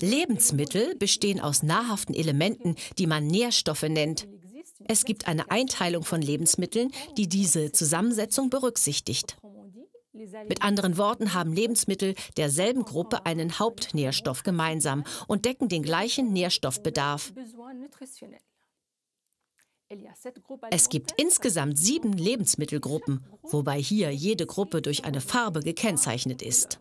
Lebensmittel bestehen aus nahrhaften Elementen, die man Nährstoffe nennt. Es gibt eine Einteilung von Lebensmitteln, die diese Zusammensetzung berücksichtigt. Mit anderen Worten haben Lebensmittel derselben Gruppe einen Hauptnährstoff gemeinsam und decken den gleichen Nährstoffbedarf. Es gibt insgesamt sieben Lebensmittelgruppen, wobei hier jede Gruppe durch eine Farbe gekennzeichnet ist.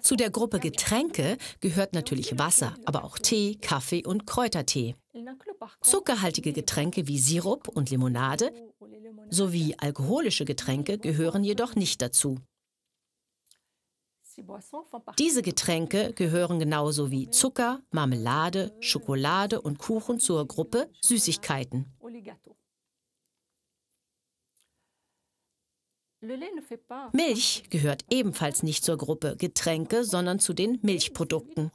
Zu der Gruppe Getränke gehört natürlich Wasser, aber auch Tee, Kaffee und Kräutertee. Zuckerhaltige Getränke wie Sirup und Limonade sowie alkoholische Getränke gehören jedoch nicht dazu. Diese Getränke gehören genauso wie Zucker, Marmelade, Schokolade und Kuchen zur Gruppe Süßigkeiten. Milch gehört ebenfalls nicht zur Gruppe Getränke, sondern zu den Milchprodukten.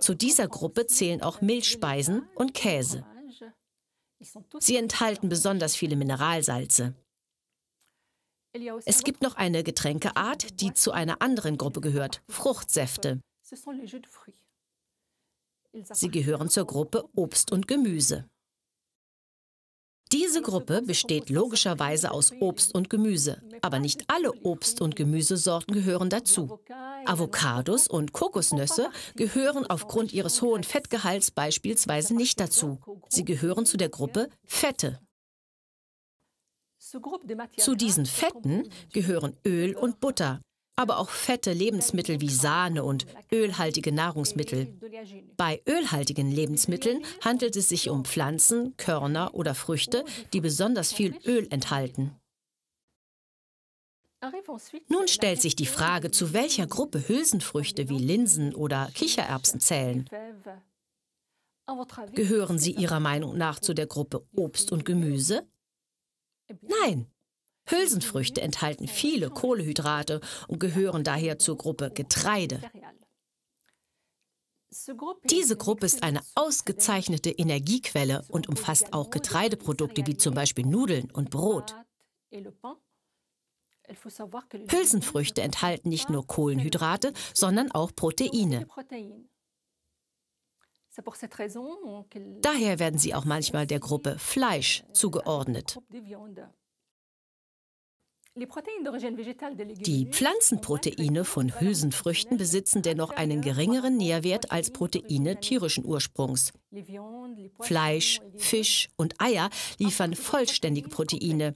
Zu dieser Gruppe zählen auch Milchspeisen und Käse. Sie enthalten besonders viele Mineralsalze. Es gibt noch eine Getränkeart, die zu einer anderen Gruppe gehört, Fruchtsäfte. Sie gehören zur Gruppe Obst und Gemüse. Diese Gruppe besteht logischerweise aus Obst und Gemüse, aber nicht alle Obst- und Gemüsesorten gehören dazu. Avocados und Kokosnüsse gehören aufgrund ihres hohen Fettgehalts beispielsweise nicht dazu. Sie gehören zu der Gruppe Fette. Zu diesen Fetten gehören Öl und Butter, aber auch fette Lebensmittel wie Sahne und ölhaltige Nahrungsmittel. Bei ölhaltigen Lebensmitteln handelt es sich um Pflanzen, Körner oder Früchte, die besonders viel Öl enthalten. Nun stellt sich die Frage, zu welcher Gruppe Hülsenfrüchte wie Linsen oder Kichererbsen zählen. Gehören sie Ihrer Meinung nach zu der Gruppe Obst und Gemüse? Nein, Hülsenfrüchte enthalten viele Kohlehydrate und gehören daher zur Gruppe Getreide. Diese Gruppe ist eine ausgezeichnete Energiequelle und umfasst auch Getreideprodukte wie zum Beispiel Nudeln und Brot. Hülsenfrüchte enthalten nicht nur Kohlenhydrate, sondern auch Proteine. Daher werden sie auch manchmal der Gruppe Fleisch zugeordnet. Die Pflanzenproteine von Hülsenfrüchten besitzen dennoch einen geringeren Nährwert als Proteine tierischen Ursprungs. Fleisch, Fisch und Eier liefern vollständige Proteine.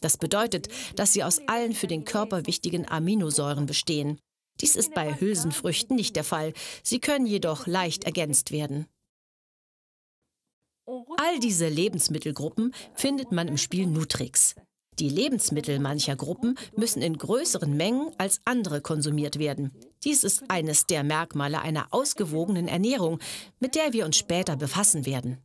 Das bedeutet, dass sie aus allen für den Körper wichtigen Aminosäuren bestehen. Dies ist bei Hülsenfrüchten nicht der Fall. Sie können jedoch leicht ergänzt werden. All diese Lebensmittelgruppen findet man im Spiel Nutrix. Die Lebensmittel mancher Gruppen müssen in größeren Mengen als andere konsumiert werden. Dies ist eines der Merkmale einer ausgewogenen Ernährung, mit der wir uns später befassen werden.